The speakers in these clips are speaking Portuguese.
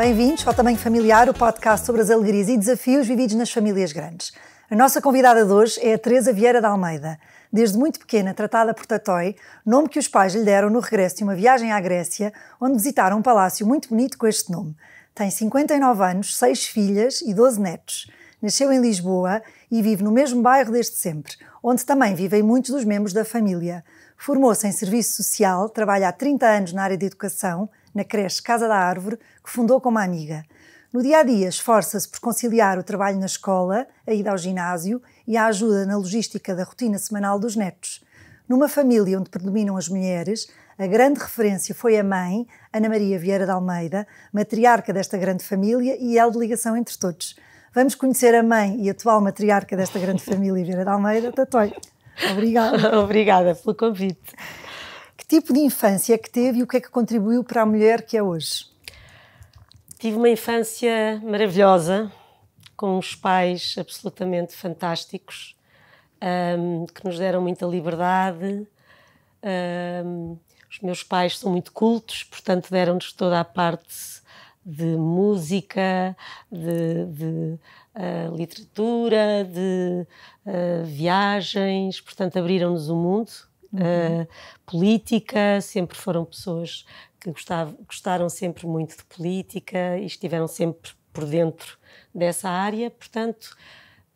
Bem-vindos ao Tamanho Familiar, o podcast sobre as alegrias e desafios vividos nas famílias grandes. A nossa convidada de hoje é a Teresa Vieira da Almeida. Desde muito pequena, tratada por Tatói, nome que os pais lhe deram no regresso de uma viagem à Grécia, onde visitaram um palácio muito bonito com este nome. Tem 59 anos, 6 filhas e 12 netos. Nasceu em Lisboa e vive no mesmo bairro desde sempre, onde também vivem muitos dos membros da família. Formou-se em serviço social, trabalha há 30 anos na área de educação, na creche Casa da Árvore, que fundou como amiga. No dia a dia, esforça-se por conciliar o trabalho na escola, a ida ao ginásio e a ajuda na logística da rotina semanal dos netos. Numa família onde predominam as mulheres, a grande referência foi a mãe, Ana Maria Vieira de Almeida, matriarca desta grande família e ela de ligação entre todos. Vamos conhecer a mãe e a atual matriarca desta grande família, Vieira de Almeida, Tatói. Obrigada. Obrigada pelo convite. Que tipo de infância é que teve e o que é que contribuiu para a mulher que é hoje? Tive uma infância maravilhosa, com uns pais absolutamente fantásticos, um, que nos deram muita liberdade. Um, os meus pais são muito cultos, portanto, deram-nos toda a parte de música, de, de uh, literatura, de uh, viagens, portanto, abriram-nos o mundo. Ah, uhum. Uh, política, sempre foram pessoas que gostava, gostaram sempre muito de política e estiveram sempre por dentro dessa área, portanto,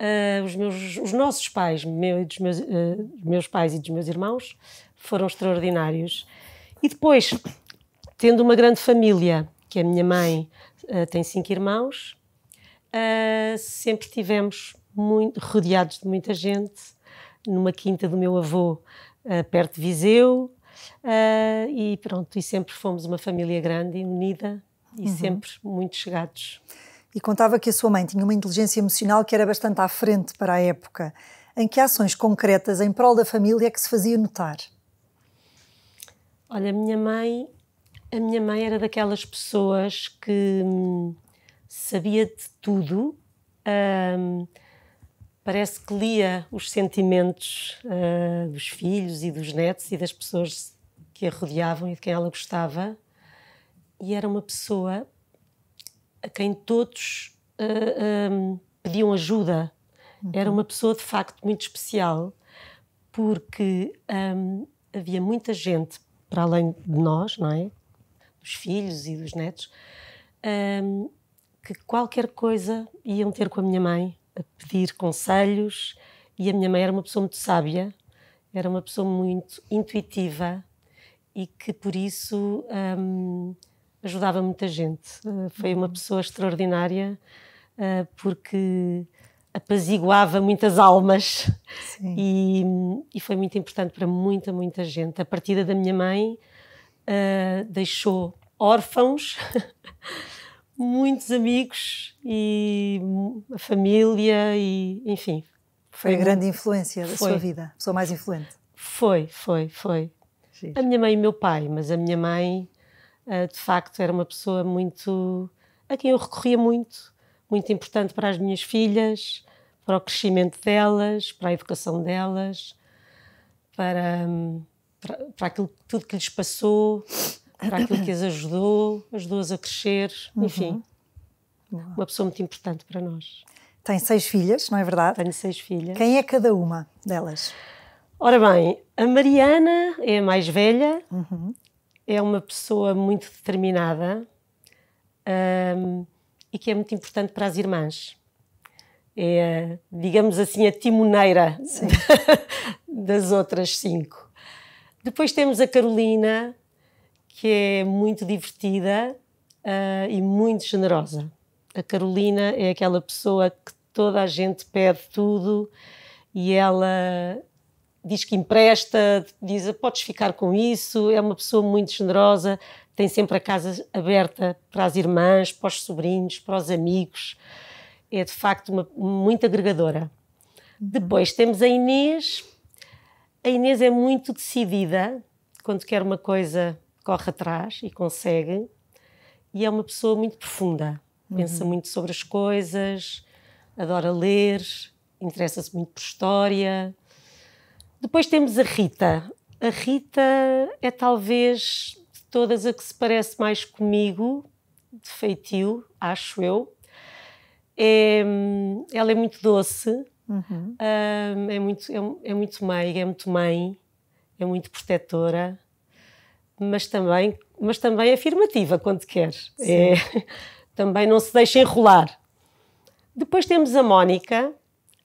uh, os, meus, os nossos pais, meu e dos meus, uh, meus pais e dos meus irmãos, foram extraordinários. E depois, tendo uma grande família, que a minha mãe uh, tem cinco irmãos, sempre tivemos muito, rodeados de muita gente, numa quinta do meu avô, perto de Viseu, Uh, e pronto, e sempre fomos uma família grande e unida e uhum. sempre muito chegados. E contava que a sua mãe tinha uma inteligência emocional que era bastante à frente para a época. Em que ações concretas em prol da família é que se fazia notar? Olha, a minha mãe, a minha mãe era daquelas pessoas que hum, sabia de tudo. Hum, parece que lia os sentimentos uh, dos filhos e dos netos e das pessoas que a rodeavam e de quem ela gostava. E era uma pessoa a quem todos uh, ah, um, ah, pediam ajuda. Uhum. Era uma pessoa de facto muito especial, porque um, havia muita gente, para além de nós, não é? Dos filhos e dos netos, um, que qualquer coisa iam ter com a minha mãe a pedir conselhos e a minha mãe era uma pessoa muito sábia, era uma pessoa muito intuitiva e que por isso hum, ajudava muita gente. Eh, foi uma uhum. pessoa extraordinária eh, porque apaziguava muitas almas e, e, foi muito importante para muita, muita gente. A partida da minha mãe eh, deixou órfãos muitos amigos e a família e enfim. Foi, foi a grande influência da foi. sua vida, a pessoa mais influente. Foi, foi, foi. A minha mãe e o meu pai, mas a minha mãe, eh, de facto, era uma pessoa muito a quem eu recorria muito, muito importante para as minhas filhas, para o crescimento delas, para a educação delas, para, hum, para, para aquilo tudo que lhes passou para tá aquilo que as ajudou, ajudou-as a crescer, uhum. enfim. Uhum. Uma pessoa muito importante para nós. Tem seis filhas, não é verdade? Tenho seis filhas. Quem é cada uma delas? Ora bem, a Mariana é a mais velha, uhum. é uma pessoa muito determinada um, e que é muito importante para as irmãs. É, digamos assim, a timoneira das outras cinco. Depois temos a Carolina, que é muito divertida uh, e muito generosa. A Carolina é aquela pessoa que toda a gente pede tudo e ela diz que empresta, diz podes ficar com isso. É uma pessoa muito generosa, tem sempre a casa aberta para as irmãs, para os sobrinhos, para os amigos. É de facto uma, muito agregadora. Uhum. Depois temos a Inês. A Inês é muito decidida. Quando quer uma coisa, corre atrás e consegue. E é uma pessoa muito profunda, uhum. pensa muito sobre as coisas, adora ler, interessa-se muito por história. Depois temos a Rita. A Rita é talvez de todas a que se parece mais comigo, de feitio, acho eu. É, ela é muito doce, uhum. Ah, é, muito, é, é muito meiga, é muito mãe, é muito protetora mas também, mas também afirmativa quando quer. É, também não se deixa enrolar. Depois temos a Mónica.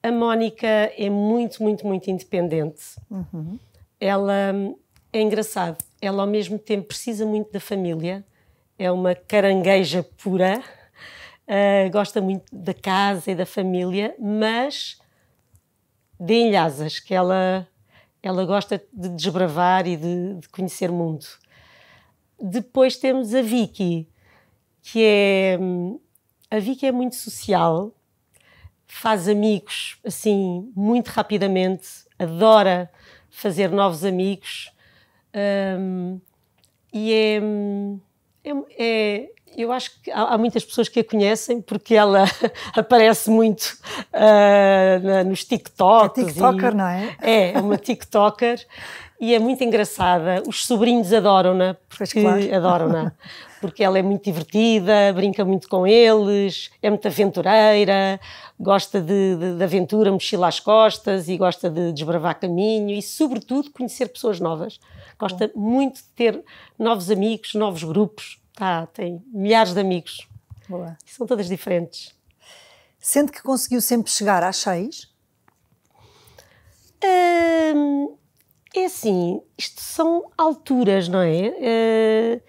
A Mónica é muito, muito, muito independente. Uhum. Ela é engraçado. Ela ao mesmo tempo precisa muito da família. É uma carangueja pura. Uh, gosta muito da casa e da família, mas dê lhe asas, que ela ela gosta de desbravar e de, de conhecer mundo. Depois temos a Vicky, que é. A Vicky é muito social, faz amigos assim muito rapidamente, adora fazer novos amigos hum, e é, é, é, eu acho que há, muitas pessoas que a conhecem porque ela aparece muito uh, na, nos TikToks. É TikToker, e, não é? É, é uma TikToker e é muito engraçada. Os sobrinhos adoram-na, porque claro. adoram-na. Porque ela é muito divertida, brinca muito com eles, é muito aventureira, gosta de, de, de aventura, mochila às costas e gosta de desbravar caminho e, sobretudo, conhecer pessoas novas. Gosta Bom. muito de ter novos amigos, novos grupos Tá, tem milhares de amigos. Boa. são todas diferentes. Sente que conseguiu sempre chegar às seis? Hum, é assim, isto são alturas, não é? Hum,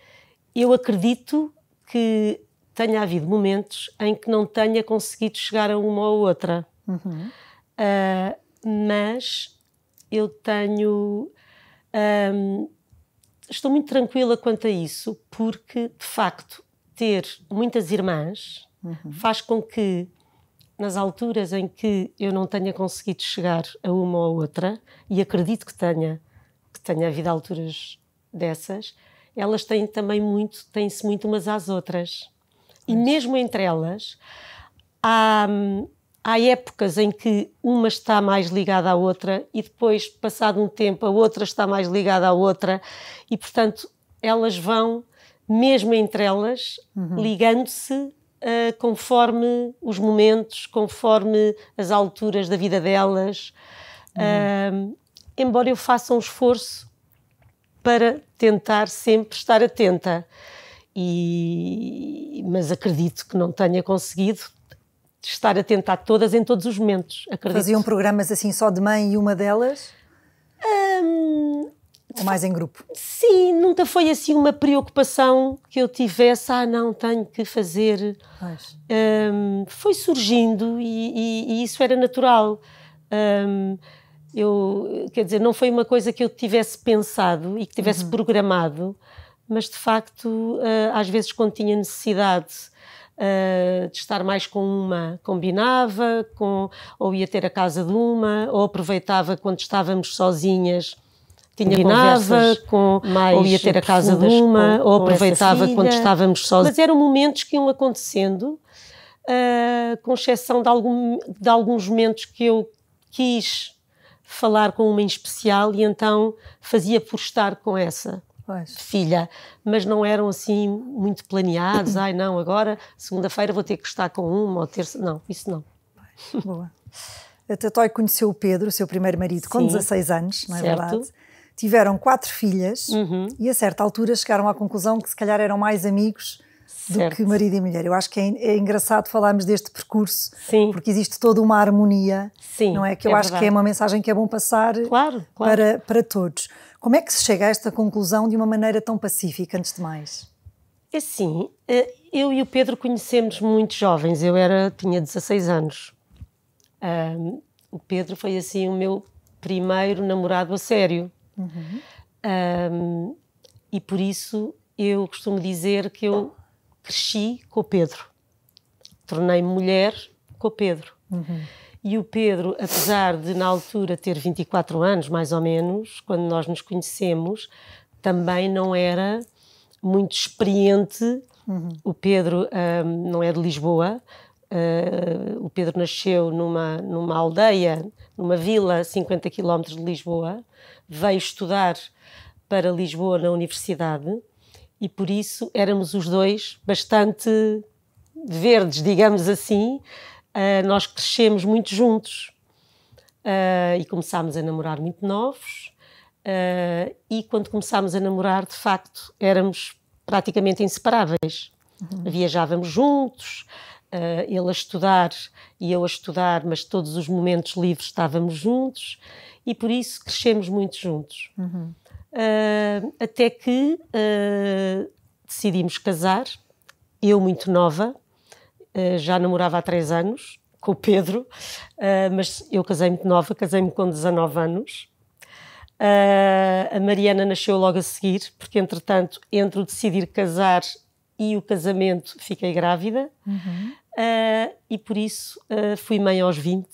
eu acredito que tenha havido momentos em que não tenha conseguido chegar a uma ou outra. Uhum. Uh, mas eu tenho. Um, estou muito tranquila quanto a isso, porque, de facto, ter muitas irmãs uhum. faz com que, nas alturas em que eu não tenha conseguido chegar a uma ou outra, e acredito que tenha, que tenha havido alturas dessas, elas têm também muito, têm-se muito umas às outras. E mesmo entre elas, há, hum, há épocas em que uma está mais ligada à outra e depois, passado um tempo, a outra está mais ligada à outra e, portanto, elas vão, mesmo entre elas, uhum. ligando-se uh, conforme os momentos, conforme as alturas da vida delas. Uhum. Uh, embora eu faça um esforço para tentar sempre estar atenta. E, mas acredito que não tenha conseguido, estar atenta a todas em todos os momentos, acredito. Faziam programas assim só de mãe e uma delas? Um, Ou mais em grupo? Sim, nunca foi assim uma preocupação que eu tivesse, ah não, tenho que fazer. Um, foi surgindo e, e, e, isso era natural. Um, eu, quer dizer, não foi uma coisa que eu tivesse pensado e que tivesse uhum. programado, mas de facto, ah, às vezes, quando tinha necessidade uh, de estar mais com uma, combinava, com, ou ia ter a casa de uma, ou aproveitava quando estávamos sozinhas tinha combinava com mais ou ia ter a casa de uma com, ou aproveitava quando estávamos sozinhas mas eram momentos que iam acontecendo uh, com exceção de, algum, de alguns momentos que eu quis falar com uma em especial e então fazia por estar com essa pois. filha, mas não eram assim muito planeados. Ai, não, agora segunda-feira vou ter que estar com uma ou terça. Não, isso não. Pois, boa. A Tatói conheceu o Pedro, o seu primeiro marido, Sim. com 16 anos, não é certo. verdade? Tiveram quatro filhas uhum. e a certa altura chegaram à conclusão que se calhar eram mais amigos certo. do que marido e mulher. Eu acho que é, é engraçado falarmos deste percurso, Sim. porque existe toda uma harmonia, Sim, não é? Que é eu é acho verdade. que é uma mensagem que é bom passar claro, claro. Para, para todos. Como é que se chega a esta conclusão de uma maneira tão pacífica, antes de mais? É assim, eh, eu e o Pedro conhecemos muito jovens. Eu era, tinha 16 anos. Um, o Pedro foi assim o meu primeiro namorado a sério. Uhum. Um, e por isso eu costumo dizer que eu cresci com o Pedro. Tornei-me mulher com o Pedro. Uhum. E o Pedro, apesar de na altura ter 24 anos, mais ou menos, quando nós nos conhecemos, também não era muito experiente. Uhum. O Pedro um, ah, não é de Lisboa. Uh, o Pedro nasceu numa, numa aldeia, numa vila, 50 quilómetros de Lisboa. Veio estudar para Lisboa na universidade e por isso éramos os dois bastante verdes, digamos assim, uh, nós crescemos muito juntos uh, e começámos a namorar muito novos. Uh, e quando começámos a namorar, de facto, éramos praticamente inseparáveis. Uhum. Viajávamos juntos, uh, ele a estudar e eu a estudar, mas todos os momentos livres estávamos juntos e por isso crescemos muito juntos. Uhum. Uh, até que decidimos casar, eu muito nova, eh, já namorava há três anos com o Pedro, eh, mas eu casei-me de nova, casei-me com 19 anos. Eh, a Mariana nasceu logo a seguir, porque entretanto, entre o decidir casar e o casamento, fiquei grávida. Uhum. e por isso fui mãe aos 20.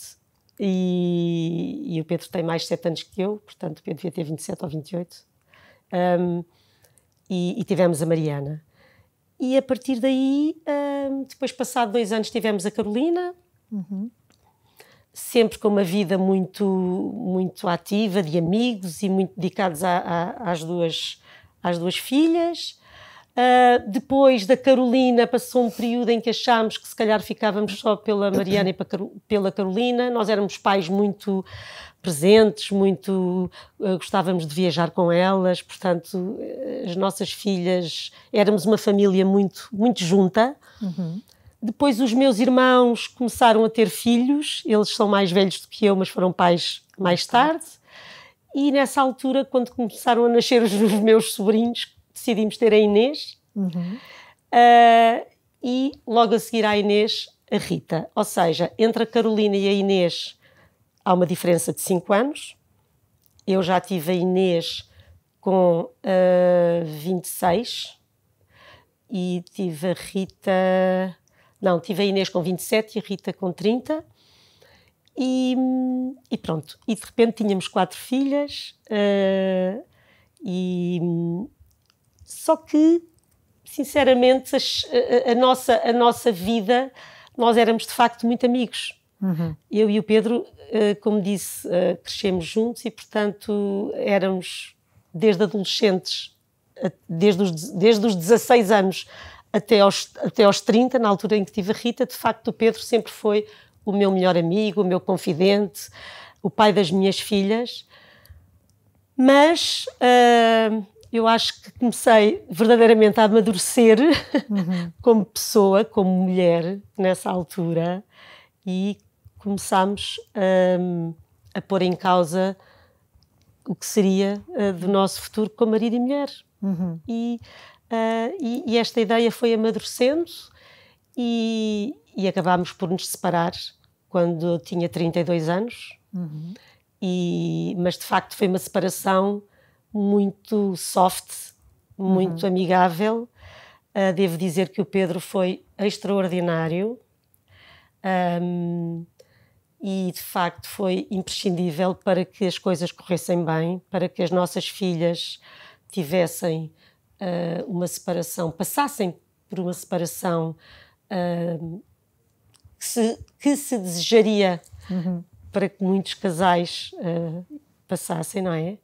E, e, o Pedro tem mais 7 anos que eu, portanto, eu devia ter 27 ou 28. Um, ehm, e, e tivemos a Mariana. E a partir daí depois, passado dois anos, tivemos a Carolina. Uhum. Sempre com uma vida muito, muito ativa, de amigos e muito dedicados a, a, às, duas, às duas filhas. Uh, depois da Carolina, passou um período em que achámos que se calhar ficávamos só pela Mariana e pela Carolina. Nós éramos pais muito presentes, muito uh, gostávamos de viajar com elas, portanto, as nossas filhas, éramos uma família muito, muito junta. Uhum. Depois os meus irmãos começaram a ter filhos, eles são mais velhos do que eu, mas foram pais mais tarde. E nessa altura, quando começaram a nascer os meus sobrinhos, decidimos ter a Inês uhum. uh, e logo a seguir à Inês a Rita. Ou seja, entre a Carolina e a Inês há uma diferença de 5 anos. Eu já tive a Inês com uh, ah, 26 e tive a Rita. Não, tive a Inês com 27 e a Rita com 30. E, e pronto. E de repente tínhamos quatro filhas uh, e, só que, sinceramente, a, a, a nossa, a nossa vida, nós éramos de facto muito amigos. Uhum. Eu e o Pedro, eh, como disse, eh, crescemos juntos e, portanto, éramos desde adolescentes, desde os, desde os 16 anos até aos, até aos 30, na altura em que tive a Rita, de facto, o Pedro sempre foi o meu melhor amigo, o meu confidente, o pai das minhas filhas. Mas uh, eu acho que comecei verdadeiramente a amadurecer uhum. como pessoa, como mulher, nessa altura, e começámos um, a pôr em causa o que seria uh, do nosso futuro como marido e mulher. Uhum. E, uh, e, e, esta ideia foi amadurecendo e, e acabámos por nos separar quando eu tinha 32 anos. Uhum. E, mas de facto foi uma separação muito soft, muito uhum. amigável. Uh, devo dizer que o Pedro foi extraordinário um, e, de facto, foi imprescindível para que as coisas corressem bem, para que as nossas filhas tivessem uh, uma separação, passassem por uma separação uh, que, se, que, se, desejaria uhum. para que muitos casais ah, passassem, não é?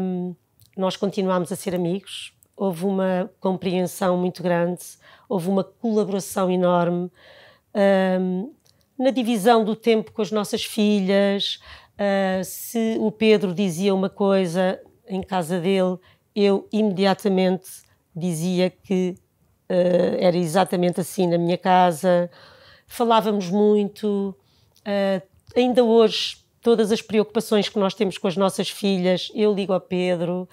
um, nós continuámos a ser amigos, houve uma compreensão muito grande, houve uma colaboração enorme um, na divisão do tempo com as nossas filhas. Uh, se o Pedro dizia uma coisa em casa dele, eu imediatamente dizia que uh, era exatamente assim na minha casa. Falávamos muito. Uh, ainda hoje todas as preocupações que nós temos com as nossas filhas, eu ligo ao Pedro,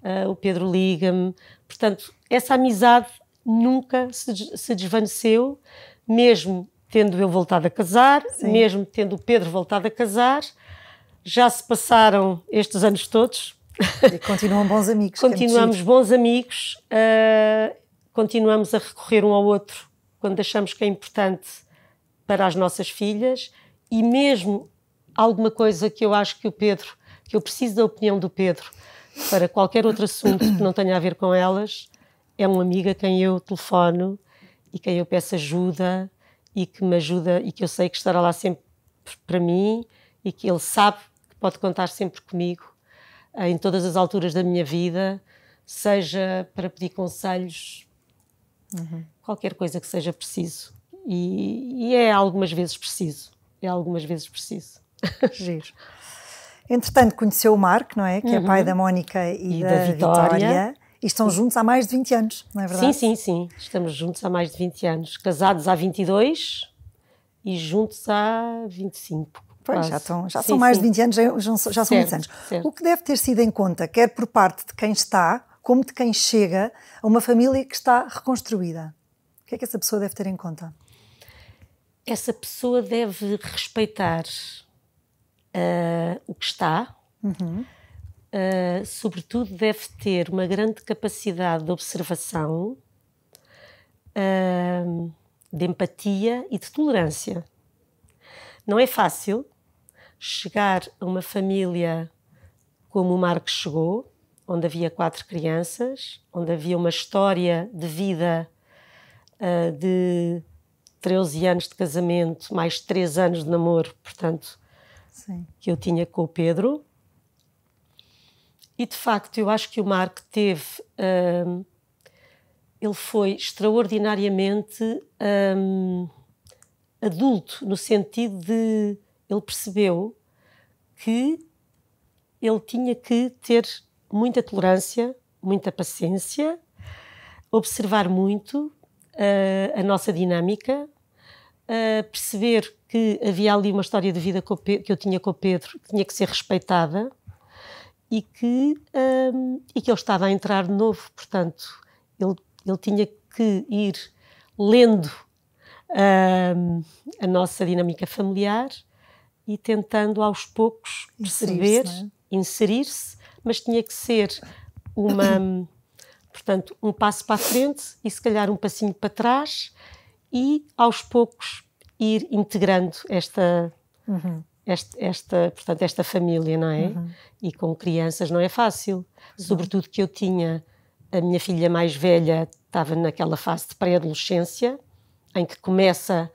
uh, o Pedro liga-me. Portanto, essa amizade nunca se, se desvaneceu, mesmo tendo eu voltado a casar, Sim. mesmo tendo o Pedro voltado a casar. Já se passaram estes anos todos. E continuam bons amigos. É continuamos bons amigos, uh, continuamos a recorrer um ao outro quando achamos que é importante para as nossas filhas e mesmo alguma coisa que eu acho que o Pedro, que eu preciso da opinião do Pedro para qualquer outro assunto que não tenha a ver com elas, é um amigo a quem eu telefono e quem eu peço ajuda e que me ajuda e que eu sei que estará lá sempre para mim e que ele sabe que pode contar sempre comigo eh, em todas as alturas da minha vida, seja para pedir conselhos, uhum. qualquer coisa que seja preciso. E, e é algumas vezes preciso. É algumas vezes preciso. Giro. Entretanto, conheceu o Marco, não é? Que é uhum. é pai da Mónica e, e da, da Vitória. Vitória. E estão juntos há mais de 20 anos, não é verdade? Sim, sim, sim. Estamos juntos há mais de 20 anos. Casados há 22 e juntos há 25. Pois, quase. já, estão, já sim, são mais sim. de 20 anos, já, já são certo, anos. Certo. O que deve ter sido em conta, quer por parte de quem está, como de quem chega a uma família que está reconstruída? O que é que essa pessoa deve ter em conta? Essa pessoa deve respeitar uh, o que está, uhum. uh, sobretudo deve ter uma grande capacidade de observação, uh, de empatia e de tolerância. Não é fácil chegar a uma família como o Marco chegou, onde havia quatro crianças, onde havia uma história de vida eh, de 13 anos de casamento, mais 3 anos de namoro, portanto, Sim. que eu tinha com o Pedro. E de facto, eu acho que o Marco teve. Hum, ele foi extraordinariamente hum, adulto, no sentido de. Ele percebeu que ele tinha que ter muita tolerância, muita paciência, observar muito uh, a nossa dinâmica, a perceber que havia ali uma história de vida Pedro, que eu tinha com o Pedro, que tinha que ser respeitada e que, um, e que ele estava a entrar de novo, portanto, ele, ele tinha que ir lendo um, a nossa dinâmica familiar e tentando aos poucos perceber, é? inserir-se, é? inserir mas tinha que ser uma, hum, portanto, um passo para a frente e se calhar um passinho para trás e aos poucos ir integrando esta uhum. esta, esta, portanto, esta família, não é? Uhum. E com crianças não é fácil, sobretudo que eu tinha a minha filha mais velha estava naquela fase de pré-adolescência em que começa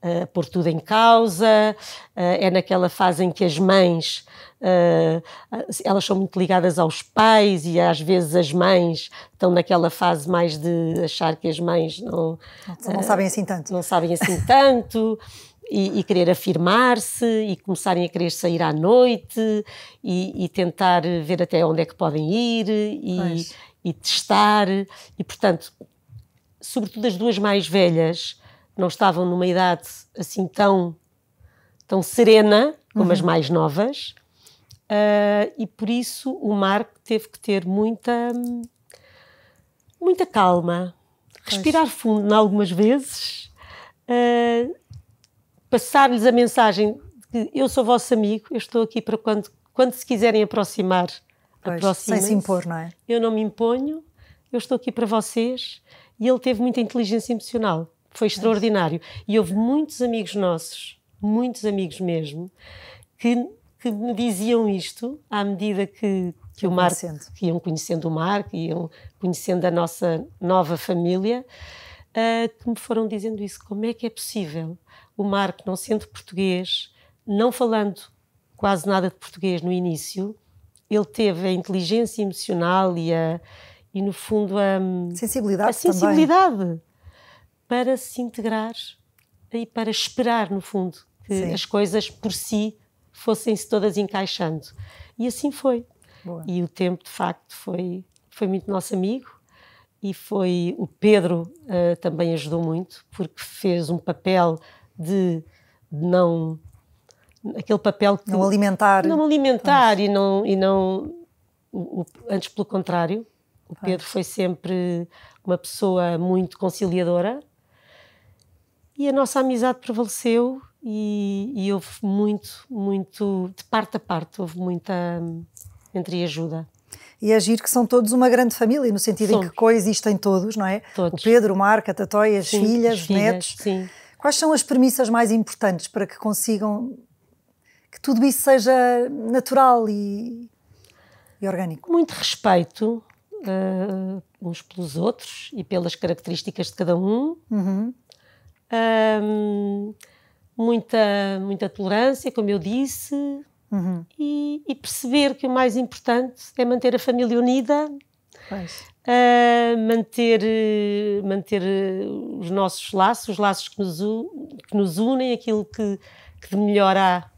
uh, eh, pôr tudo em causa, uh, é naquela fase em que as mães Uh, elas são muito ligadas aos pais e às vezes as mães estão naquela fase mais de achar que as mães não não, não uh, sabem assim tanto não sabem assim tanto e, e, querer afirmar-se e começarem a querer sair à noite e, e, tentar ver até onde é que podem ir e, e testar e portanto sobretudo as duas mais velhas não estavam numa idade assim tão, tão serena como uhum. as mais novas. Uh, e por isso o Marco teve que ter muita, muita calma, respirar pois. fundo algumas vezes, uh, passar-lhes a mensagem de que eu sou vosso amigo, eu estou aqui para quando, quando se quiserem aproximar, pois, sem se impor, não é? Eu não me imponho, eu estou aqui para vocês. E ele teve muita inteligência emocional. Foi extraordinário. E houve muitos amigos nossos, muitos amigos mesmo, que, que me diziam isto à medida que, que o Marco, que iam conhecendo o Marco, iam conhecendo a nossa nova família, uh, que me foram dizendo isso. Como é que é possível o Marco, não sendo português, não falando quase nada de português no início, ele teve a inteligência emocional e, a, e no fundo, a sensibilidade. A sensibilidade. Também para se integrar e para esperar, no fundo, que Sim. as coisas por si fossem-se todas encaixando. E assim foi. Boa. E o tempo, de facto, foi, foi muito nosso amigo e foi o Pedro uh, também ajudou muito, porque fez um papel de, de não. aquele papel que. Não alimentar. Não alimentar pois. e não. E não o, o, antes, pelo contrário, o Pedro foi sempre uma pessoa muito conciliadora e a nossa amizade prevaleceu e, e houve muito, muito, de parte a parte, houve muita hum, entre ajuda. E agir é que são todos uma grande família, no sentido Somos. em que coexistem todos, não é? Todos. O Pedro, o Marco, a Tatóia, as filhas, os netos. Sim. Quais são as premissas mais importantes para que consigam que tudo isso seja natural e, e orgânico? Muito respeito uh, uns pelos outros e pelas características de cada um. Uhum um, muita, muita tolerância, como eu disse, uhum. e, e, perceber que o mais importante é manter a família unida, uh, manter, manter os nossos laços, os laços que nos, que nos unem, aquilo que, que de melhor há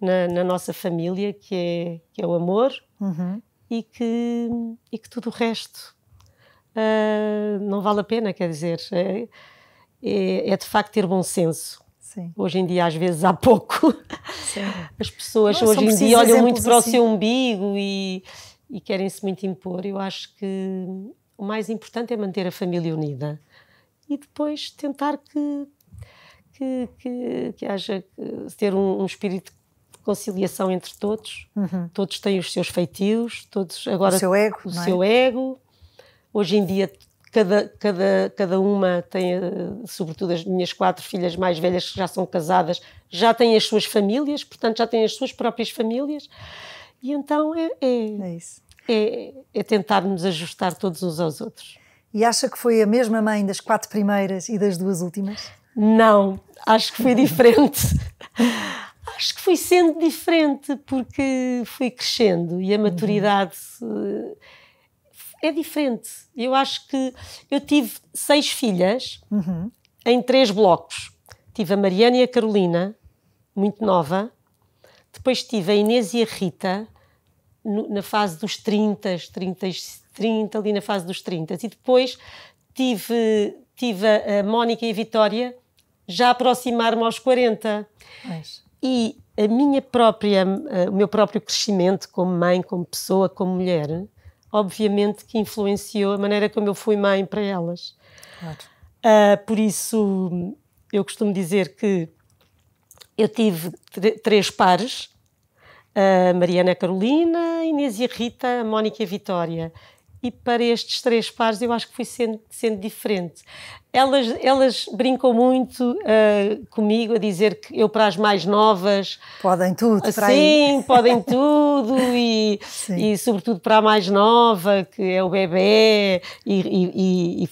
na, na, nossa família, que é, que é o amor, uhum. e, que, e que tudo o resto uh, não vale a pena, quer dizer. É, é, é de facto ter bom senso. Sim. Hoje em dia, às vezes, há pouco. Sim. As pessoas Não, hoje em dia olham muito para assim. o seu umbigo e, e querem-se muito impor. Eu acho que o mais importante é manter a família unida e depois tentar que, que, que, que haja ter um, um, espírito de conciliação entre todos. Uhum. Todos têm os seus feitios, todos agora o seu ego, o é? seu ego. Hoje em dia Cada, cada, cada uma tem, eh, sobretudo as minhas quatro filhas mais velhas que já são casadas, já têm as suas famílias, portanto já têm as suas próprias famílias. E então é, é, é, é, é tentar nos ajustar todos uns aos outros. E acha que foi a mesma mãe das quatro primeiras e das duas últimas? Não, acho que foi diferente. acho que fui sendo diferente porque fui crescendo e a maturidade. Uhum é diferente. Eu acho que eu tive seis filhas uhum. em três blocos. Tive a Mariana e a Carolina, muito nova. Depois tive a Inês e a Rita, no, na fase dos 30, 30, 30, ali na fase dos 30. E depois tive, tive a, Mónica e a Vitória já aproximar-me aos 40. Mas... E a minha própria, o meu próprio crescimento como mãe, como pessoa, como mulher, obviamente que influenciou a maneira como eu fui mãe para elas. Claro. Uh, por isso, eu costumo dizer que eu tive três pares, Mariana Carolina, Inês e Rita, Mónica e Vitória. E para estes três pares eu acho que fui sendo, sendo diferente. Elas, elas brincam muito uh, comigo a dizer que eu, para as mais novas. Podem tudo, para Sim, podem tudo, e, e, sobretudo para a mais nova, que é o bebê, e, e, e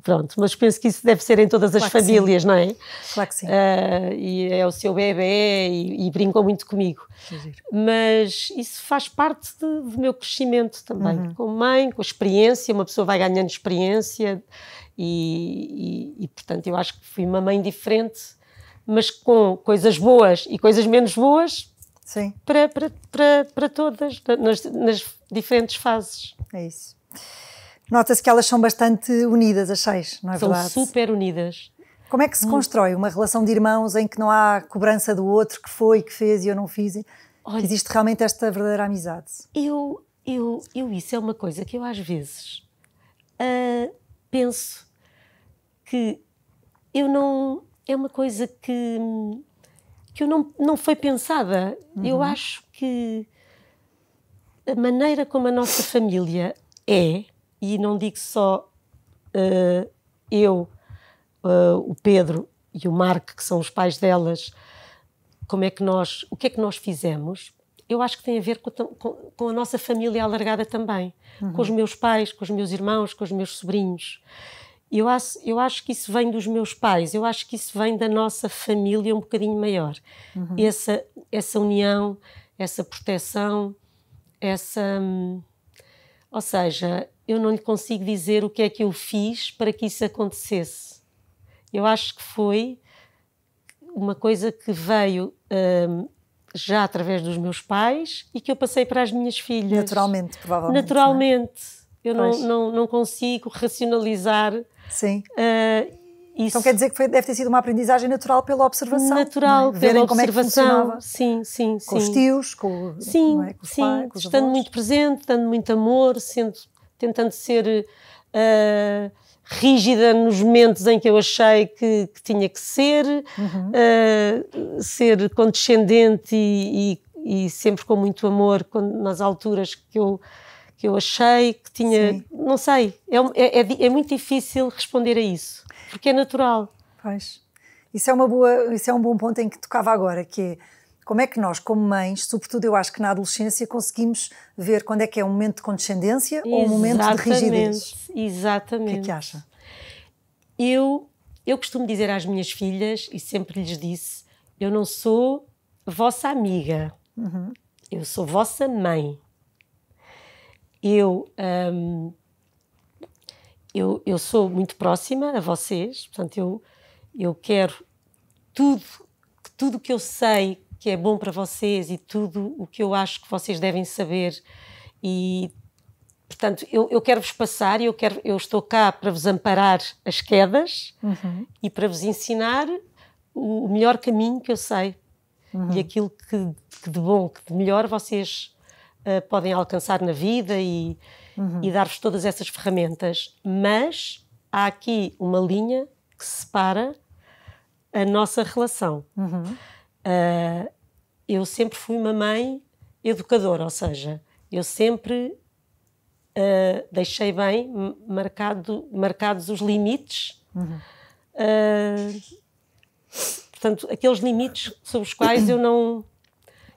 pronto. Mas penso que isso deve ser em todas claro as famílias, não é? Claro que sim. Uh, e é o seu bebê, e, brincam muito comigo. Mas isso faz parte de, do meu crescimento também, uhum. como mãe, com experiência, uma pessoa vai ganhando experiência e, e, e, portanto, eu acho que fui uma mãe diferente, mas com coisas boas e coisas menos boas Sim. Para, para, para, para todas, nas, nas diferentes fases. É isso. Nota-se que elas são bastante unidas, as seis, não é são verdade? São super unidas. Como é que se constrói uma relação de irmãos em que não há cobrança do outro que foi, que fez e eu não fiz? Olha, Existe realmente esta verdadeira amizade? Eu, eu, eu, isso é uma coisa que eu às vezes uh, penso que eu não. É uma coisa que, que eu não, não foi pensada. Uhum. Eu acho que a maneira como a nossa família é, e não digo só uh, eu, uh, o Pedro e o Marco, que são os pais delas, como é que nós, o que é que nós fizemos, eu acho que tem a ver com, com, com a nossa família alargada também, uhum. com os uhum. meus pais, com os meus irmãos, com os meus sobrinhos. Eu acho, eu acho que isso vem dos meus pais, eu acho que isso vem da nossa família um bocadinho maior. Uhum. Essa, essa união, essa proteção, essa. Hum, ou seja, eu não lhe consigo dizer o que é que eu fiz para que isso acontecesse. Eu acho que foi uma coisa que veio hum, já através dos meus pais e que eu passei para as minhas filhas. Naturalmente, provavelmente. É? Naturalmente. Né? Eu não, não, não, consigo racionalizar Sim. Uh, isso. Então quer dizer que foi, deve ter sido uma aprendizagem natural pela observação. Natural, é? pela Verem é observação. É sim, sim, sim. Com os tios, com, sim, é? com os sim. pais, com os Estando avós. muito presente, dando muito amor, sendo, tentando ser uh, rígida nos momentos em que eu achei que, que tinha que ser, uhum. uh, ser condescendente e, e, e, sempre com muito amor quando, nas alturas que eu que eu achei que tinha. Sim. Não sei. É, é, é, é, muito difícil responder a isso, porque é natural. Pois. Isso é, uma boa, isso é um bom ponto em que tocava agora, que é como é que nós, como mães, sobretudo eu acho que na adolescência, conseguimos ver quando é que é um momento de condescendência exatamente, ou um momento de rigidez? Exatamente. O que é que acha? Eu, eu costumo dizer às minhas filhas, e sempre lhes disse, eu não sou vossa amiga, uhum. eu sou vossa mãe eu, um, eu, eu sou muito próxima a vocês, portanto, eu, eu quero tudo, tudo que eu sei que é bom para vocês e tudo o que eu acho que vocês devem saber e portanto eu, eu quero vos passar e eu quero eu estou cá para vos amparar as quedas uhum. e para vos ensinar o, melhor caminho que eu sei uhum. e aquilo que, que de bom que de melhor vocês uh, podem alcançar na vida e, uhum. e dar-vos todas essas ferramentas. Mas há aqui uma linha que separa a nossa relação. Uhum. Uh, eu sempre fui uma mãe educadora, ou seja, eu sempre uh, deixei bem marcado, marcados os limites. Uhum. Uh, portanto, aqueles limites sobre os quais eu não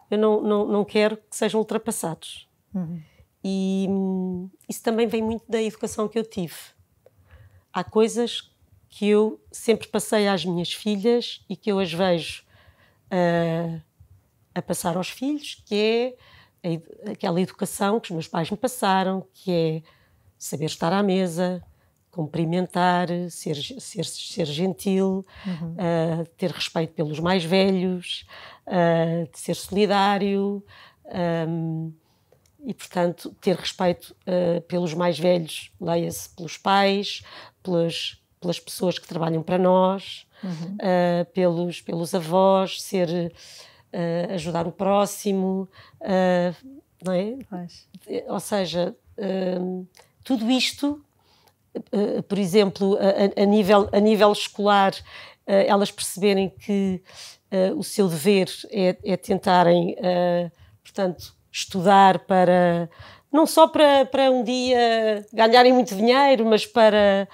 eu não, não, não quero que sejam ultrapassados. Uhum. E hum, isso também vem muito da educação que eu tive. Há coisas que eu sempre passei às minhas filhas e que eu as vejo uh, a passar aos filhos, que é a, aquela educação que os meus pais me passaram, que é saber estar à mesa, cumprimentar, ser, ser, ser gentil, uhum. uh, ter respeito pelos mais velhos, uh, ser solidário um, e, portanto, ter respeito uh, pelos mais velhos, leia-se pelos pais, pelas, pelas pessoas que trabalham para nós, uhum. pelos, pelos avós, ser ajudar o próximo, não é? Pois. Ou seja, tudo isto eh, por exemplo, a, a, nível, a nível escolar, eh, elas perceberem que eh, o seu dever é, é tentarem, portanto, estudar para não só para, para um dia ganharem muito dinheiro, mas para,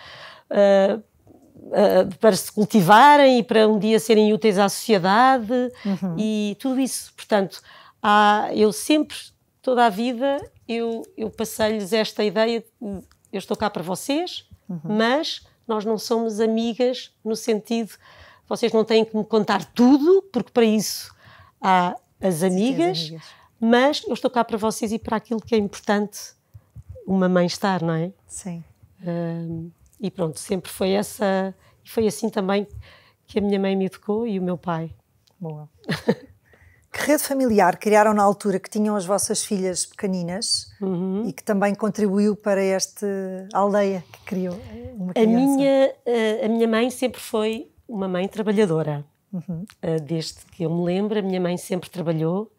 uh, uh, para se cultivarem e para um dia serem úteis à sociedade uhum. e tudo isso. Portanto, há, eu sempre, toda a vida, eu, eu passei-lhes esta ideia eu estou cá para vocês, uhum. mas nós não somos amigas no sentido, vocês não têm que me contar tudo, porque para isso há as amigas, Sim, amigas. mas eu estou cá para vocês e para aquilo que é importante uma mãe estar, não é? Sim. Um, e pronto, sempre foi essa, e foi assim também que a minha mãe me educou e o meu pai. Boa. Que rede familiar criaram na altura que tinham as vossas filhas pequeninas uhum. e que também contribuiu para esta aldeia que criou uma criança? A minha, eh, a minha mãe sempre foi uma mãe trabalhadora. Uhum. Desde que eu me lembro, a minha mãe sempre trabalhou,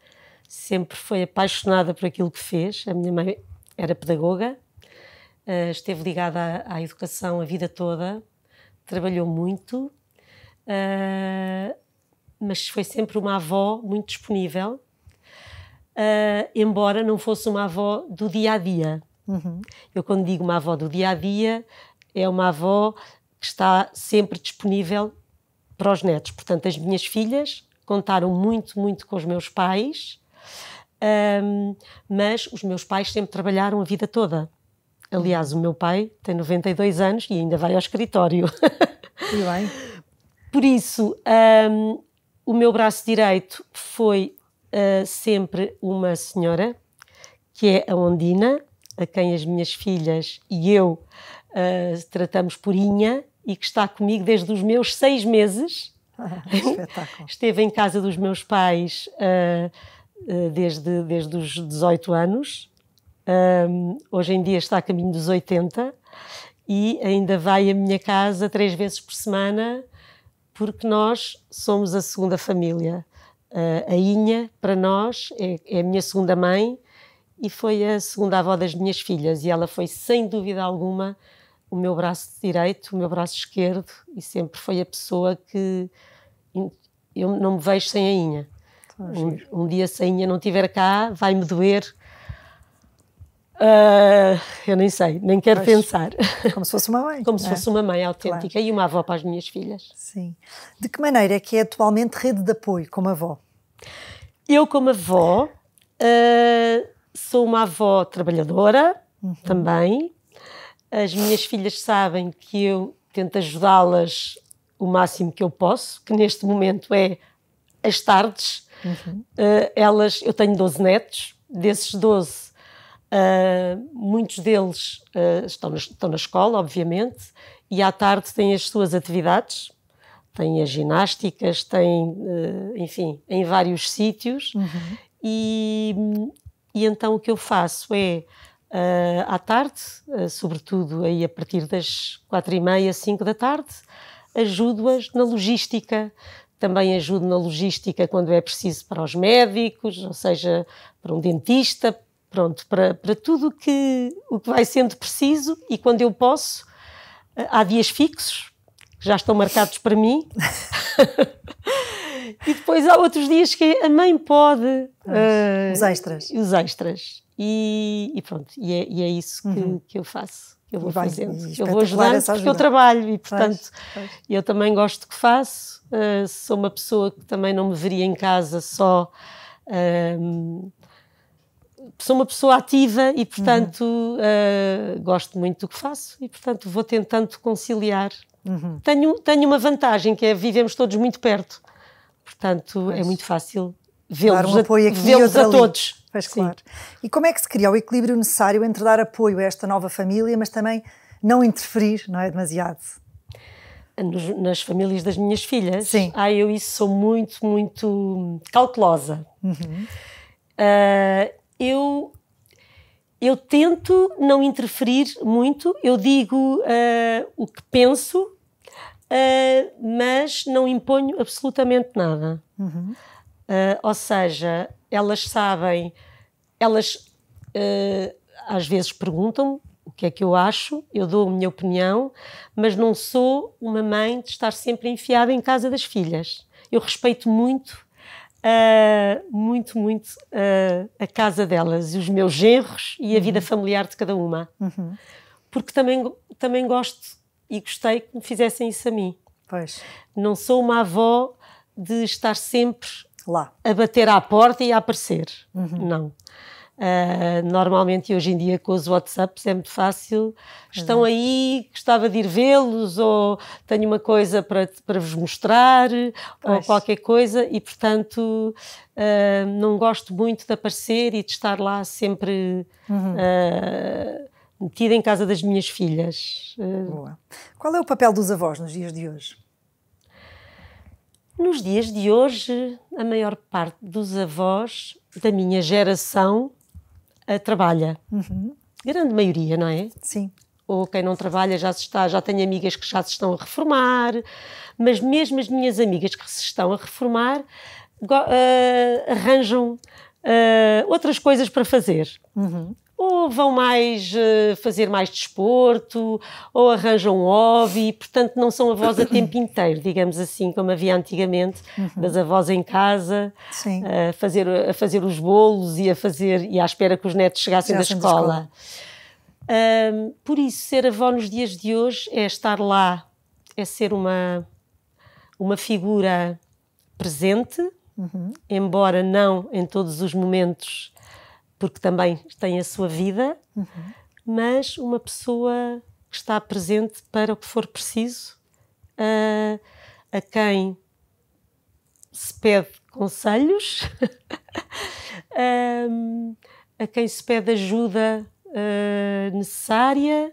sempre foi apaixonada por aquilo que fez. A minha mãe era pedagoga, eh, esteve ligada à educação a vida toda, trabalhou muito mas foi sempre uma avó muito disponível, uh, embora não fosse uma avó do dia a dia. Uhum. Eu, quando digo uma avó do dia a dia, é uma avó que está sempre disponível para os netos. Portanto, as minhas filhas contaram muito, muito com os meus pais, um, ah, mas os meus pais sempre trabalharam a vida toda. Aliás, o meu pai tem 92 anos e ainda vai ao escritório. E bem. Por isso, um, ah, o meu braço direito foi uh, sempre uma senhora, que é a Ondina, a quem as minhas filhas e eu uh, tratamos por Inha e que está comigo desde os meus seis meses. Espetacular. Esteve em casa dos meus pais uh, desde, desde os 18 anos. Um, hoje em dia está a caminho dos 80 e ainda vai à minha casa três vezes por semana porque nós somos a segunda família. Eh, a Inha, para nós, é, é, a minha segunda mãe e foi a segunda avó das minhas filhas. E ela foi, sem dúvida alguma, o meu braço direito, o meu braço esquerdo e sempre foi a pessoa que eu não me vejo sem a Inha. Um, um, dia se a Inha não estiver cá, vai-me doer Uh, eu nem sei, nem quero pois, pensar. Como se fosse uma mãe. como se fosse é? uma mãe autêntica claro. e uma avó para as minhas filhas. Sim. De que maneira é que é atualmente rede de apoio como avó? Eu, como avó, uh, sou uma avó trabalhadora uhum. também. As minhas filhas sabem que eu tento ajudá-las o máximo que eu posso, que neste momento é as tardes. Uhum. Uh, elas, eu tenho 12 netos, desses 12 Uh, muitos deles uh, estão, na, estão na escola, obviamente, e à tarde têm as suas atividades, têm as ginásticas, têm, uh, enfim, em vários sítios. Uhum. E, e então o que eu faço é, à tarde, sobretudo aí a partir das quatro e meia, cinco da tarde, ajudo-as na logística, também ajudo na logística quando é preciso para os médicos, ou seja, para um dentista, pronto, para, para tudo que, o que vai sendo preciso e quando eu posso. Eh, há dias fixos, que já estão marcados para mim. e depois há outros dias que a mãe pode. Uh, os extras. Os extras. E, e pronto, e é, e é isso que, uhum. que, eu faço. Que eu vou fazendo, eu vou ajudando ajuda. porque eu trabalho e, portanto, faz, faz. eu também gosto do que faço. Uh, sou uma pessoa que também não me veria em casa só ehm, sou uma pessoa ativa e, uhum. portanto, uhum. uh, gosto muito do que faço e, portanto, vou tentando conciliar. Uhum. Tenho, tenho uma vantagem que é vivemos todos muito perto, portanto, é pois. é muito fácil vê-los um apoio vê a todos. Pois, claro. E como é que se cria o equilíbrio necessário entre dar apoio a esta nova família, mas também não interferir, não é demasiado? nas famílias das minhas filhas. Sim. Ah, eu isso sou muito, muito cautelosa. Uhum. Uh, eu eu tento não interferir muito, eu digo uh, o que penso, uh, mas não imponho absolutamente nada. Uhum. Uh, ou seja, elas sabem, elas às vezes perguntam-me o que é que eu acho, eu dou a minha opinião, mas não sou uma mãe de estar sempre enfiada em casa das filhas. Eu respeito muito uh, muito, muito uh, a casa delas e os meus genros e a vida uhum. familiar de cada uma. Uhum. Porque também, também gosto e gostei que me fizessem isso a mim. Pois. Não sou uma avó de estar sempre lá a bater à porta e a aparecer. Uhum. Não. Uh, normalmente hoje em dia com os WhatsApps é muito fácil. Estão aí, gostava de ir vê-los, ou tenho uma coisa para, para vos mostrar, pois. ou qualquer coisa, e portanto uh, não gosto muito de aparecer e de estar lá sempre uhum. uh, metida em casa das minhas filhas. Boa. Qual é o papel dos avós nos dias de hoje? Nos dias de hoje, a maior parte dos avós da minha geração eh, trabalha. Uhum. Grande maioria, não é? Sim. Ou quem não trabalha já se está, já tenho amigas que já se estão a reformar, mas mesmo as minhas amigas que se estão a reformar uh, arranjam uh, outras coisas para fazer. Uhum ou vão mais eh, fazer mais desporto, ou arranjam um hobby, portanto não são avós a tempo inteiro, digamos assim, como havia antigamente, uhum. das avós em casa, a fazer, a fazer os bolos e a fazer e à espera que os netos chegassem, chegassem da escola. Da escola. por isso, ser avó nos dias de hoje é estar lá, é ser uma, uma figura presente, uhum. embora não em todos os momentos porque também tem a sua vida, uhum. mas uma pessoa que está presente para o que for preciso, a quem se pede conselhos, a quem se pede ajuda ah, necessária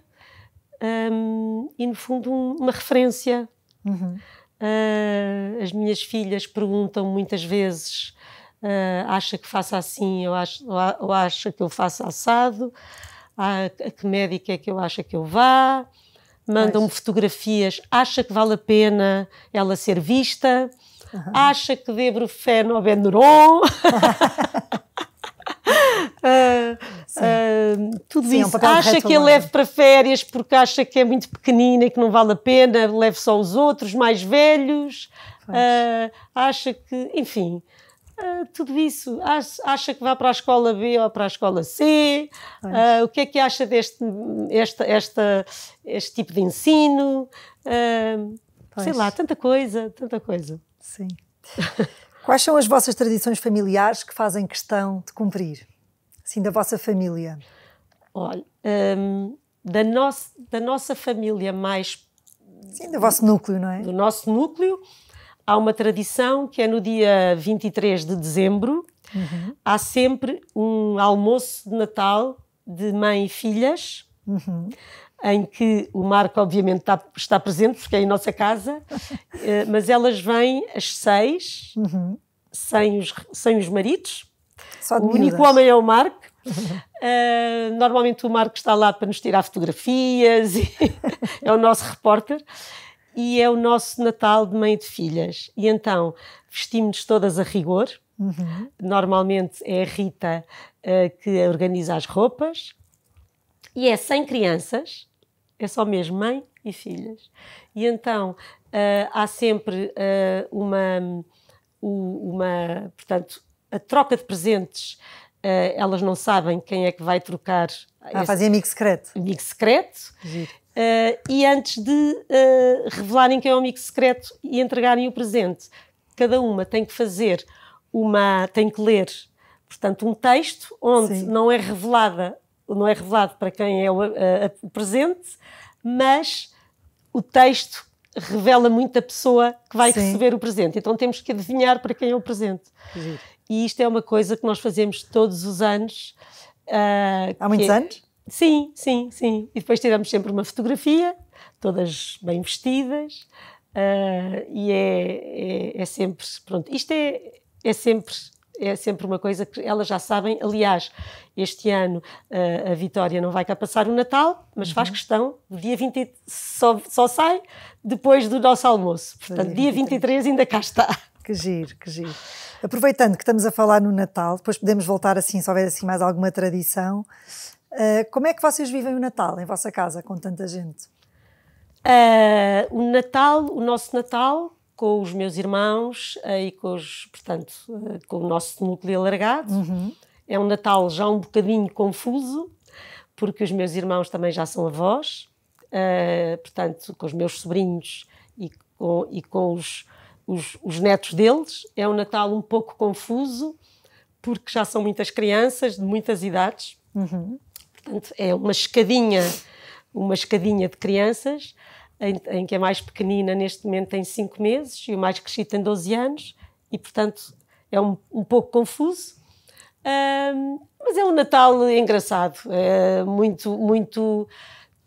e, no fundo, um, uma referência. Uhum. Uh, as minhas filhas perguntam muitas vezes uh, acha que faça assim ou, acho, ou, acha que eu faça assado, a, ah, a que médico é que eu acho que eu vá, mandam-me fotografias, acha que vale a pena ela ser vista, uhum. acha que devo fé no Abenduron. Uh, ah, uh, tudo Sim, isso. É um acha que eu levo para férias porque acha que é muito pequenina e que não vale a pena, leve só os outros mais velhos. Uh, acha que, enfim, ah, tudo isso. Acha, que vá para a escola B ou para a escola C? Uh, o que é que acha deste esta, esta, este tipo de ensino? Uh, sei lá, tanta coisa, tanta coisa. Sim. Quais são as vossas tradições familiares que fazem questão de cumprir? Sim, da vossa família? Olha, um, da, nosso, da nossa família mais. Sim, do vosso núcleo, não é? Do nosso núcleo há uma tradição que é no dia 23 de dezembro, uhum. há sempre um almoço de Natal de mãe e filhas, uhum. em que o Marco, obviamente, está, está, presente, porque é em nossa casa, eh, mas elas vêm às seis, uhum. sem, os, sem os maridos. Só o único homem é o Marco. Uh, normalmente o Marco está lá para nos tirar fotografias, é o nosso repórter e é o nosso Natal de mãe de filhas. E então vestimos-nos todas a rigor. Uhum. Normalmente é a Rita uh, que organiza as roupas e é sem crianças, é só mesmo mãe e filhas. E então uh, há sempre uh, uma, uma, portanto, a troca de presentes. elas não sabem quem é que vai trocar. Ah, esse... fazem amigo secreto. Amigo secreto. Giro. Uh, e antes de uh, revelarem quem é o amigo secreto e entregarem o presente, cada uma tem que fazer uma, tem que ler, portanto, um texto onde Sim. não é revelada, não é revelado para quem é o, a, o presente, mas o texto revela muito a pessoa que vai Sim. receber o presente. Então temos que adivinhar para quem é o presente. Sim. E isto é uma coisa que nós fazemos todos os anos. Uh, Há muitos é, anos? Sim, sim, sim. E depois tiramos sempre uma fotografia, todas bem vestidas, uh, e é, é, é, sempre. Pronto, isto é, é sempre. É sempre uma coisa que elas já sabem. Aliás, este ano uh, a Vitória não vai cá passar o Natal, mas uhum. faz questão, dia 20 só, só sai depois do nosso almoço. Portanto, dia, 23 ainda cá está. Que giro, que giro. Aproveitando que estamos a falar no Natal, depois podemos voltar assim, se houver assim mais alguma tradição. Uh, como é que vocês vivem o Natal em vossa casa com tanta gente? Uh, o Natal, o nosso Natal, com os meus irmãos uh, e com os, portanto, com o nosso núcleo alargado, uhum. é um Natal já um bocadinho confuso, porque os meus irmãos também já são avós, portanto, com os meus sobrinhos e com, e com os, os, os netos deles, é um Natal um pouco confuso, porque já são muitas crianças de muitas idades. Uhum. Portanto, é uma escadinha, uma escadinha de crianças, em, em que a mais pequenina neste momento tem 5 meses e o mais crescido tem 12 anos, e portanto é um, um pouco confuso. Um, mas é um Natal engraçado, é muito, muito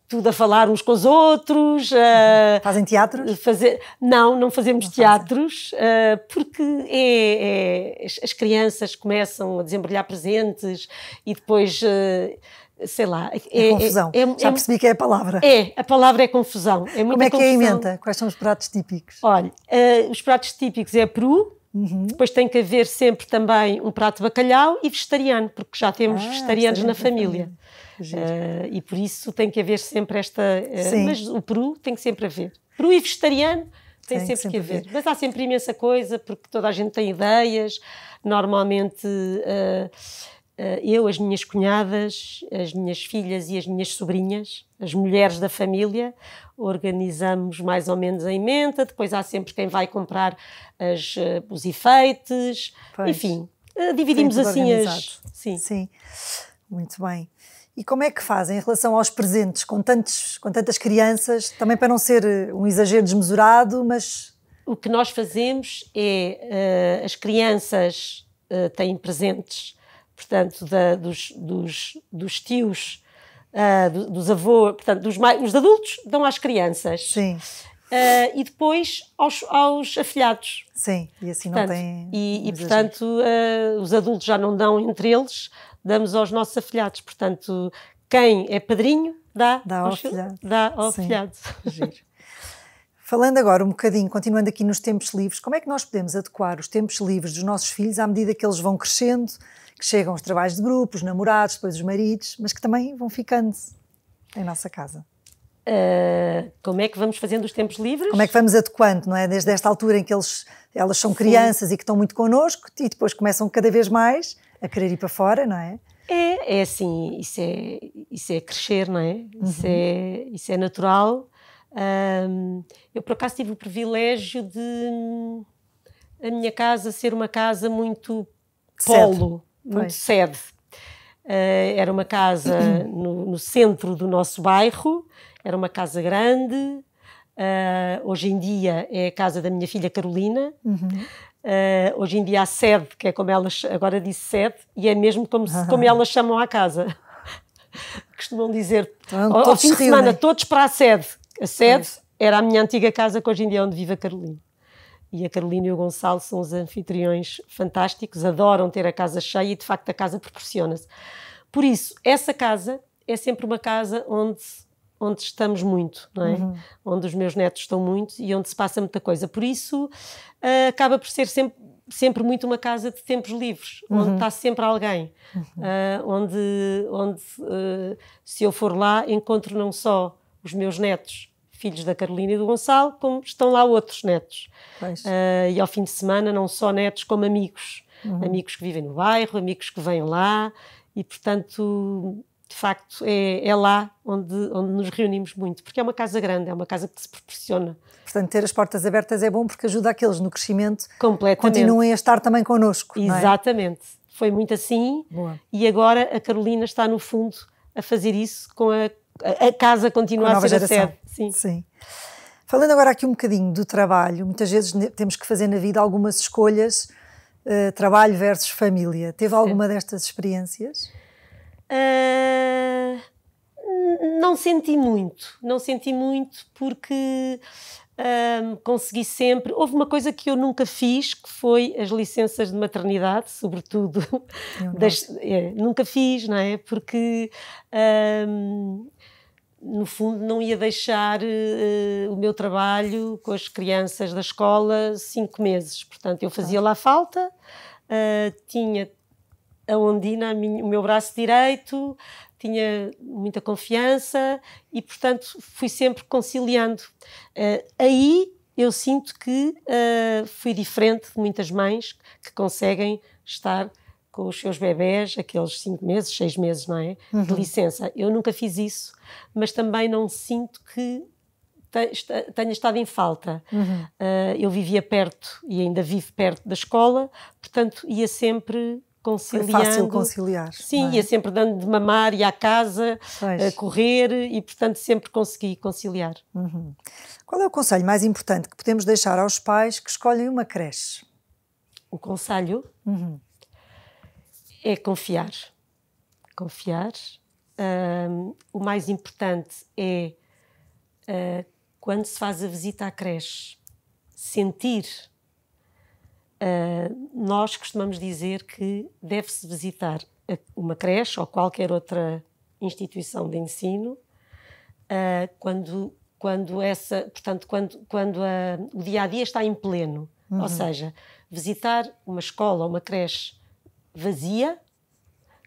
tudo a falar uns com os outros. Uh, Fazem teatros? Fazer... Não, não fazemos não teatros, uh, porque é, é, as crianças começam a desembrulhar presentes e depois. Uh, sei lá. É, é, é confusão. É, é, Já percebi que é a palavra. É, a palavra é confusão. É Como é que confusão. é a emenda? Quais são os pratos típicos? Olha, uh, os pratos típicos é peru, Uhum. Depois tem que haver sempre também um prato de bacalhau e vegetariano, porque já temos ah, vegetarianos na família. família. Uh, e por isso tem que haver sempre esta. Uh, mas o Peru tem que sempre haver. Peru e vegetariano tem, tem sempre que, haver. haver. Mas há sempre imensa coisa, porque toda a gente tem ideias. Normalmente. Uh, eh, eu, as minhas cunhadas, as minhas filhas e as minhas sobrinhas, as mulheres da família, organizamos mais ou menos a menta. depois há sempre quem vai comprar as, eh, os efeitos pois. enfim, eh, dividimos assim organizado. as... Sim. Sim, muito bem. E como é que fazem em relação aos presentes, com, tantos, com tantas crianças, também para não ser um exagero desmesurado, mas... O que nós fazemos é, uh, as crianças uh, têm presentes portanto, da, dos, dos, dos, tios, uh, dos avós, portanto, dos os adultos dão às crianças. Sim. Uh, e depois aos, aos afilhados. Sim, e assim portanto, não tem. E, e portanto, uh, os adultos já não dão entre eles, damos aos nossos afilhados. Portanto, quem é padrinho dá, dá ao afilhado. Dá ao Sim, afilhado. Giro. Falando agora um bocadinho, continuando aqui nos tempos livres, como é que nós podemos adequar os tempos livres dos nossos filhos à medida que eles vão crescendo, que chegam os trabalhos de grupo, os namorados, depois os maridos, mas que também vão ficando em nossa casa. Uh, como é que vamos fazendo os tempos livres? Como é que vamos adequando, não é? Desde esta altura em que eles, elas são Sim. crianças e que estão muito connosco e depois começam cada vez mais a querer ir para fora, não é? É, é assim, isso é, isso é crescer, não é? Uhum. Isso, é isso é natural. Um, eu, por acaso, tive o privilégio de hum, a minha casa ser uma casa muito polo. Certo muito sede. Uh, era uma casa no, no, centro do nosso bairro, era uma casa grande. Uh, hoje em dia é a casa da minha filha Carolina. Uhum. Uh, hoje em dia há sede, que é como elas, agora disse sede, e é mesmo como, como elas chamam a casa. Costumam dizer, então, ao, ao fim de semana, todos para a sede. A sede era a minha antiga casa, que hoje em dia é onde vive a Carolina e a Carolina e o Gonçalo são os anfitriões fantásticos, adoram ter a casa cheia e de facto a casa proporciona-se. Por isso, essa casa é sempre uma casa onde onde estamos muito, não é? Uhum. Onde os meus netos estão muito e onde se passa muita coisa. Por isso, uh, acaba por ser sempre, sempre muito uma casa de tempos livres, uhum. onde está sempre alguém. Uhum. Uh, onde, onde uh, se eu for lá, encontro não só os meus netos, filhos da Carolina e do Gonçalo, como estão lá outros netos. Uh, e ao fim de semana, não só netos, como amigos. Uhum. Amigos que vivem no bairro, amigos que vêm lá. E, portanto, de facto, é, é lá onde, onde nos reunimos muito, porque é uma casa grande, é uma casa que se proporciona. Portanto, ter as portas abertas é bom porque ajuda aqueles no crescimento. Completamente. Continuem a estar também connosco. É? Exatamente. É? Foi muito assim. Boa. E agora a Carolina está, no fundo, a fazer isso com a a casa continua a, a, ser geração. a sede. Sim. Sim. Falando agora aqui um bocadinho do trabalho, muitas vezes temos que fazer na vida algumas escolhas, uh, trabalho versus família. Teve alguma destas experiências? Uh, não senti muito, não senti muito porque ah, consegui sempre. Houve uma coisa que eu nunca fiz, que foi as licenças de maternidade, sobretudo. Das, é, nunca fiz, não é? Porque ah, no fundo, não ia deixar uh, o meu trabalho com as crianças da escola cinco meses. Portanto, eu fazia tá. lá falta, uh, tinha a Ondina, a minha, o meu braço direito, tinha muita confiança e, portanto, fui sempre conciliando. Uh, aí eu sinto que fui diferente de muitas mães que conseguem estar com os seus bebés, aqueles cinco meses, seis meses, não é? Uhum. De licença. Eu nunca fiz isso, mas também não sinto que tenha estado em falta. Uhum. Uh, eu vivia perto e ainda vivo perto da escola, portanto ia sempre conciliando. Foi fácil conciliar. Sim, é? ia sempre dando de mamar, e à casa, a correr e, portanto, sempre consegui conciliar. Uhum. Qual é o conselho mais importante que podemos deixar aos pais que escolhem uma creche? O conselho? Uhum. É confiar. Confiar. o mais importante é, uh, quando se faz a visita à creche, sentir. Uh, nós costumamos dizer que deve-se visitar uma creche ou qualquer outra instituição de ensino uh, quando quando essa portanto quando quando a, o dia a dia está em pleno uhum. ou seja visitar uma escola uma creche vazia,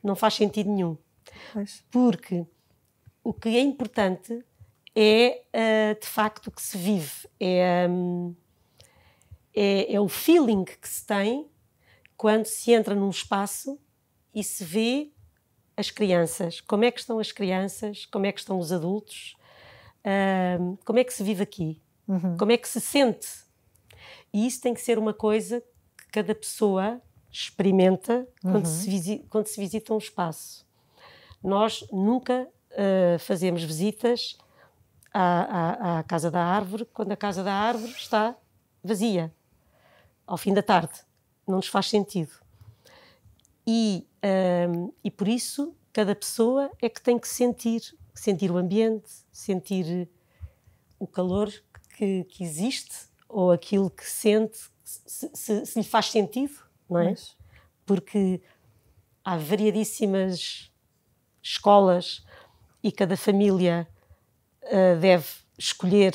não faz sentido nenhum. Pois. Porque o que é importante é uh, de facto o que se vive, é, um, eh, é, é o feeling que se tem quando se entra num espaço e se vê as crianças, como é que estão as crianças, como é que estão os adultos, como é que se vive aqui, uhum. como é que se sente. E isso tem que ser uma coisa que cada pessoa experimenta quando, uhum. se, visita, quando se visita um espaço. Nós nunca uh, fazemos visitas à, à, à, Casa da Árvore quando a Casa da Árvore está vazia, ao fim da tarde. Não nos faz sentido. E, uh, e por isso, cada pessoa é que tem que sentir sentir o ambiente, sentir o calor que, que existe ou aquilo que sente, se, se, se lhe faz sentido não é? Mas... Porque há variadíssimas escolas e cada família uh, deve escolher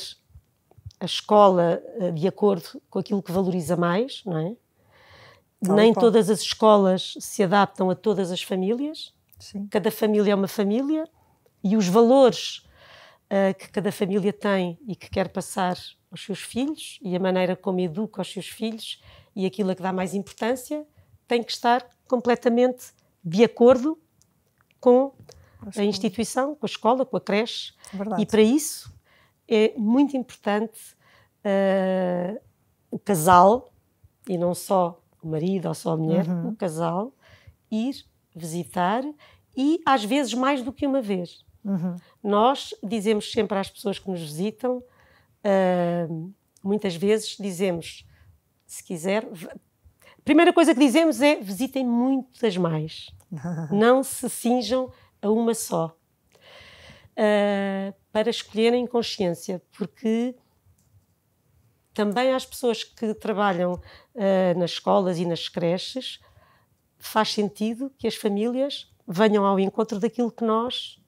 a escola uh, de acordo com aquilo que valoriza mais, não é? Tal Nem qual. todas as escolas se adaptam a todas as famílias. Sim. Cada família é uma família e os valores uh, que cada família tem e que quer passar aos seus filhos e a maneira como educa os seus filhos e aquilo a que dá mais importância tem que estar completamente de acordo com a instituição, com a escola, com a creche. Verdade. E para isso é muito importante uh, o casal, e não só o marido ou só a mulher, uhum. o casal, ir visitar e às vezes mais do que uma vez. Uhum. Nós dizemos sempre às pessoas que nos visitam, uh, muitas vezes dizemos se quiser. Primeira coisa que dizemos é visitem muitas mais. Não se cinjam a uma só. Uh, para escolherem consciência, porque também às pessoas que trabalham uh, nas escolas e nas creches faz sentido que as famílias venham ao encontro daquilo que nós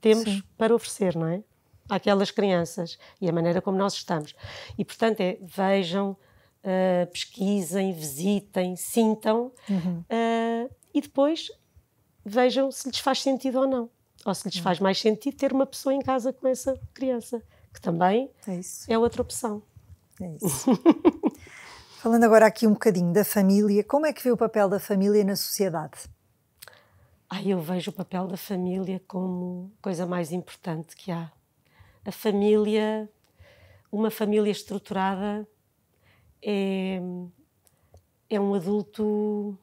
temos Sim. para oferecer, não é? Aquelas crianças e a maneira como nós estamos. E portanto é vejam, uh, pesquisem, visitem, sintam uhum. uh, e depois vejam se lhes faz sentido ou não. Ou se lhes faz mais sentido ter uma pessoa em casa com essa criança, que também é, é outra opção. É isso. Falando agora aqui um bocadinho da família, como é que vê o papel da família na sociedade? Ah, eu vejo o papel da família como coisa mais importante que há. A família, uma família estruturada, é, é um adulto.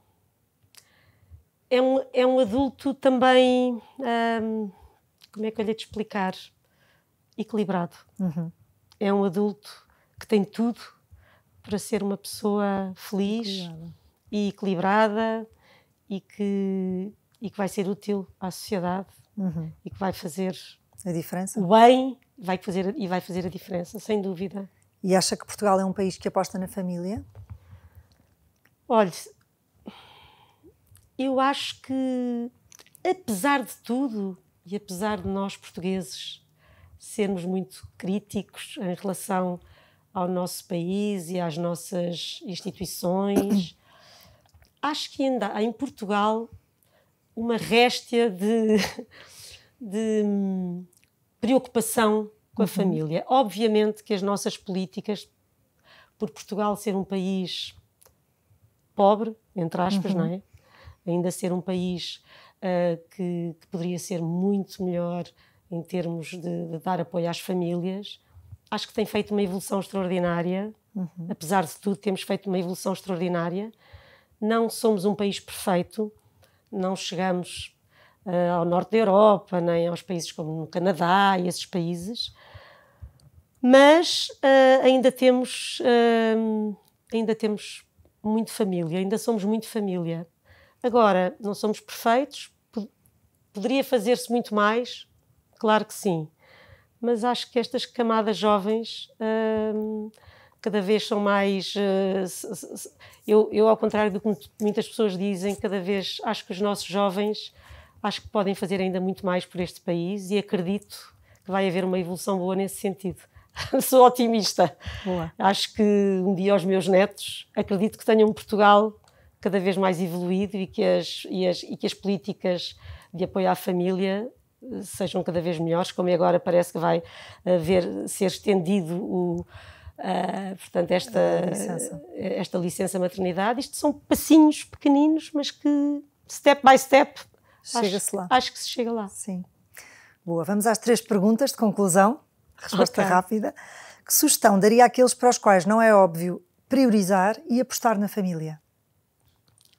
É um, é um adulto também. Hum, como é que eu lhe explicar? Equilibrado. Uhum. É um adulto que tem tudo para ser uma pessoa feliz equilibrada. e equilibrada e que, e que vai ser útil à sociedade uhum. e que vai fazer a diferença. o bem vai fazer, e vai fazer a diferença, sem dúvida. E acha que Portugal é um país que aposta na família? Olhe, eu acho que, apesar de tudo, e apesar de nós portugueses sermos muito críticos em relação ao nosso país e às nossas instituições, acho que ainda há em Portugal uma réstia de, de hum, preocupação com a uhum. família. Obviamente que as nossas políticas, por Portugal ser um país pobre, entre aspas, uhum. não é? Ainda ser um país uh, que, que, poderia ser muito melhor em termos de, de, dar apoio às famílias, acho que tem feito uma evolução extraordinária. Uhum. Apesar de tudo, temos feito uma evolução extraordinária. Não somos um país perfeito, não chegamos eh, ao norte da Europa, nem aos países como o Canadá e esses países. Mas uh, ainda temos uh, ainda temos muito família, ainda somos muito família. Agora, não somos perfeitos, poderia fazer-se muito mais, claro que sim. Mas acho que estas camadas jovens uh, cada vez são mais. eu, eu, ao contrário do que muitas pessoas dizem, cada vez acho que os nossos jovens acho que podem fazer ainda muito mais por este país e acredito que vai haver uma evolução boa nesse sentido. Sou otimista. Boa. Acho que um dia os meus netos acredito que tenham um Portugal cada vez mais evoluído e que as, e as, e que as políticas de apoio à família eh, sejam cada vez melhores, como é agora parece que vai haver, eh, ser estendido o, Uh, portanto, esta licença. esta licença maternidade, isto são passinhos pequeninos, mas que step by step Chega-se lá. Acho que se chega lá. Sim. Boa, vamos às três perguntas de conclusão. Resposta okay. rápida. Que sugestão daria àqueles para os quais não é óbvio priorizar e apostar na família?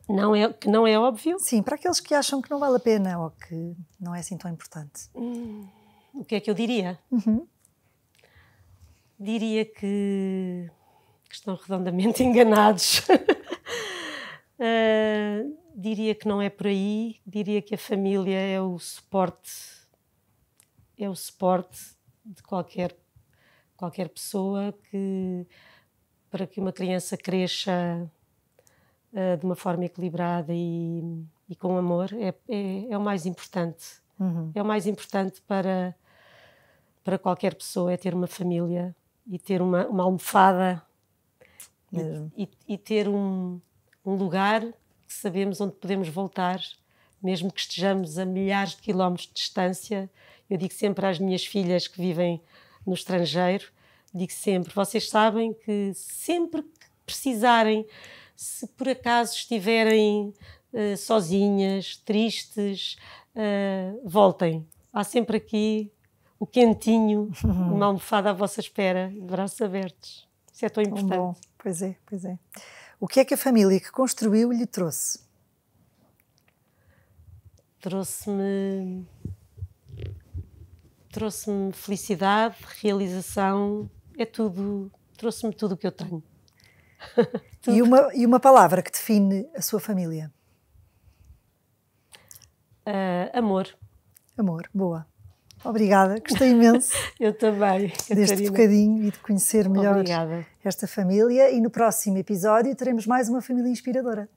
Não é, que não é óbvio? Sim, para aqueles que acham que não vale a pena ou que não é assim tão importante. Hum, o que é que eu diria? Uhum. Diria que, que, estão redondamente enganados. uh diria que não é por aí, diria que a família é o suporte, é o suporte de qualquer, qualquer pessoa que, para que uma criança cresça uh, de uma forma equilibrada e, e com amor, é, é, é, o mais importante. Uhum. É o mais importante para, para qualquer pessoa, é ter uma família e ter uma, uma almofada e, e, e ter um, um lugar que sabemos onde podemos voltar, mesmo que estejamos a milhares de quilómetros de distância. Eu digo sempre às minhas filhas que vivem no estrangeiro, digo sempre, vocês sabem que sempre que precisarem, se por acaso estiverem uh, sozinhas, tristes, uh, voltem. Há sempre aqui o quentinho, uma almofada à vossa espera, de braços abertos. Isso é tão importante. Bom, pois é, pois é. O que é que a família que construiu lhe trouxe? Trouxe-me. Trouxe-me felicidade, realização, é tudo. Trouxe-me tudo o que eu tenho. e, uma, e uma palavra que define a sua família? Uh, amor. Amor, boa. Obrigada, gostei imenso. Eu também. Catarina. Deste bocadinho e de conhecer melhor Obrigada. esta família. E no próximo episódio teremos mais uma família inspiradora.